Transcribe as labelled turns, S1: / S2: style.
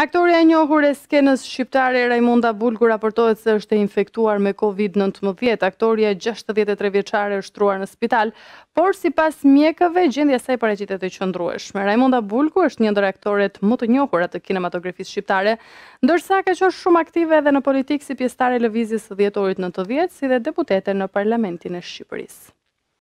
S1: Aktore e njohur e skenës shqiptare Raimunda Bulgu raportohet se është infektuar me Covid-19. Aktoria 63 vjeçare është truar në spital, por sipas mjekëve gjendja e saj paraqitet e qëndrueshme. Raimunda Bulgu është një ndër aktoret më të njohura të kinematografisë shqiptare, ndërsa ka qenë shumë aktive edhe në politikë si pjestare e lëvizjes së të vjetë, 90, si dhe deputete në parlamentin e Shqipërisë.